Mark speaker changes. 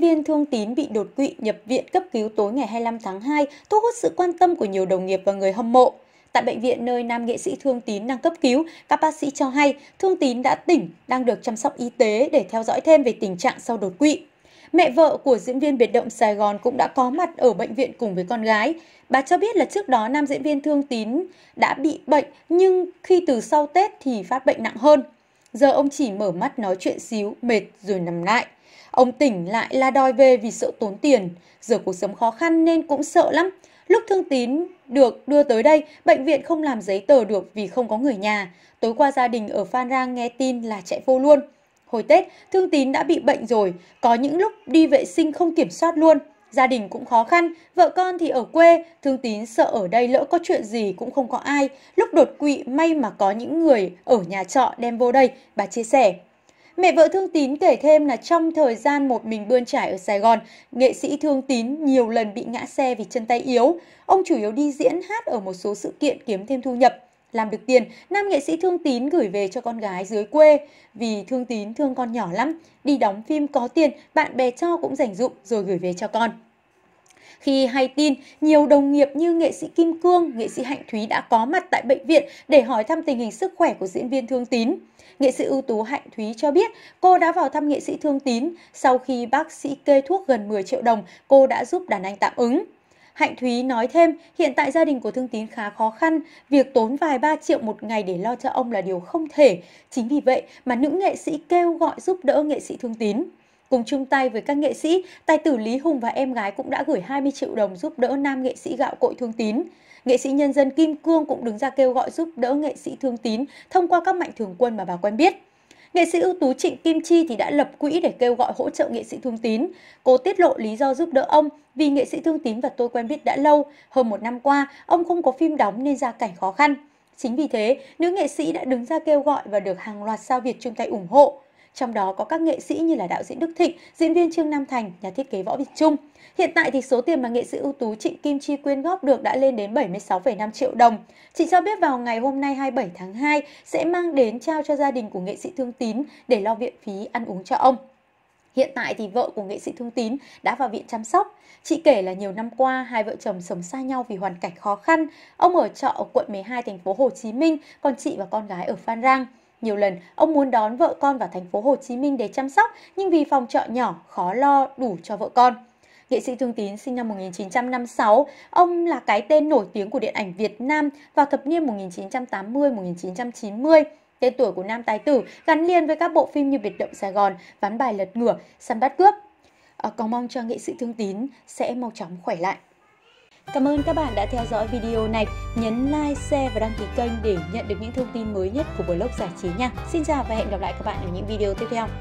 Speaker 1: Diễn viên Thương Tín bị đột quỵ nhập viện cấp cứu tối ngày 25 tháng 2 thu hút sự quan tâm của nhiều đồng nghiệp và người hâm mộ. Tại bệnh viện nơi nam nghệ sĩ Thương Tín đang cấp cứu, các bác sĩ cho hay Thương Tín đã tỉnh, đang được chăm sóc y tế để theo dõi thêm về tình trạng sau đột quỵ. Mẹ vợ của diễn viên biệt động Sài Gòn cũng đã có mặt ở bệnh viện cùng với con gái. Bà cho biết là trước đó nam diễn viên Thương Tín đã bị bệnh nhưng khi từ sau Tết thì phát bệnh nặng hơn. Giờ ông chỉ mở mắt nói chuyện xíu, mệt rồi nằm lại. Ông tỉnh lại la đòi về vì sợ tốn tiền. Giờ cuộc sống khó khăn nên cũng sợ lắm. Lúc thương tín được đưa tới đây, bệnh viện không làm giấy tờ được vì không có người nhà. Tối qua gia đình ở Phan Rang nghe tin là chạy vô luôn. Hồi Tết, thương tín đã bị bệnh rồi, có những lúc đi vệ sinh không kiểm soát luôn. Gia đình cũng khó khăn, vợ con thì ở quê, Thương Tín sợ ở đây lỡ có chuyện gì cũng không có ai. Lúc đột quỵ may mà có những người ở nhà trọ đem vô đây, bà chia sẻ. Mẹ vợ Thương Tín kể thêm là trong thời gian một mình bươn trải ở Sài Gòn, nghệ sĩ Thương Tín nhiều lần bị ngã xe vì chân tay yếu. Ông chủ yếu đi diễn hát ở một số sự kiện kiếm thêm thu nhập. Làm được tiền, nam nghệ sĩ Thương Tín gửi về cho con gái dưới quê. Vì Thương Tín thương con nhỏ lắm, đi đóng phim có tiền, bạn bè cho cũng rảnh dụng rồi gửi về cho con. Khi hay tin, nhiều đồng nghiệp như nghệ sĩ Kim Cương, nghệ sĩ Hạnh Thúy đã có mặt tại bệnh viện để hỏi thăm tình hình sức khỏe của diễn viên Thương Tín. Nghệ sĩ ưu tú Hạnh Thúy cho biết cô đã vào thăm nghệ sĩ Thương Tín. Sau khi bác sĩ kê thuốc gần 10 triệu đồng, cô đã giúp đàn anh tạm ứng. Hạnh Thúy nói thêm, hiện tại gia đình của Thương Tín khá khó khăn, việc tốn vài ba triệu một ngày để lo cho ông là điều không thể. Chính vì vậy mà nữ nghệ sĩ kêu gọi giúp đỡ nghệ sĩ Thương Tín. Cùng chung tay với các nghệ sĩ, tài tử Lý Hùng và em gái cũng đã gửi 20 triệu đồng giúp đỡ nam nghệ sĩ gạo cội Thương Tín. Nghệ sĩ nhân dân Kim Cương cũng đứng ra kêu gọi giúp đỡ nghệ sĩ Thương Tín thông qua các mạnh thường quân mà bà quen biết. Nghệ sĩ ưu tú Trịnh Kim Chi thì đã lập quỹ để kêu gọi hỗ trợ nghệ sĩ Thương Tín. Cô tiết lộ lý do giúp đỡ ông vì nghệ sĩ Thương Tín và tôi quen biết đã lâu, hơn một năm qua, ông không có phim đóng nên gia cảnh khó khăn. Chính vì thế, nữ nghệ sĩ đã đứng ra kêu gọi và được hàng loạt sao Việt chung tay ủng hộ trong đó có các nghệ sĩ như là đạo diễn Đức Thịnh, diễn viên Trương Nam Thành, nhà thiết kế Võ Việt Trung. Hiện tại thì số tiền mà nghệ sĩ ưu tú Trịnh Kim Chi quyên góp được đã lên đến 76,5 triệu đồng. Chị cho biết vào ngày hôm nay 27 tháng 2 sẽ mang đến trao cho gia đình của nghệ sĩ Thương Tín để lo viện phí ăn uống cho ông. Hiện tại thì vợ của nghệ sĩ Thương Tín đã vào viện chăm sóc. Chị kể là nhiều năm qua hai vợ chồng sống xa nhau vì hoàn cảnh khó khăn. Ông ở trọ ở quận 12 thành phố Hồ Chí Minh, còn chị và con gái ở Phan Rang. Nhiều lần, ông muốn đón vợ con vào thành phố Hồ Chí Minh để chăm sóc, nhưng vì phòng trọ nhỏ, khó lo đủ cho vợ con. Nghệ sĩ Thương Tín sinh năm 1956, ông là cái tên nổi tiếng của điện ảnh Việt Nam vào thập niên 1980-1990. Tên tuổi của nam tài tử gắn liền với các bộ phim như Biệt động Sài Gòn, Ván bài lật ngửa, Săn bắt cướp. À, còn mong cho nghệ sĩ Thương Tín sẽ mau chóng khỏe lại. Cảm ơn các bạn đã theo dõi video này. Nhấn like, share và đăng ký kênh để nhận được những thông tin mới nhất của blog giải trí nha. Xin chào và hẹn gặp lại các bạn ở những video tiếp theo.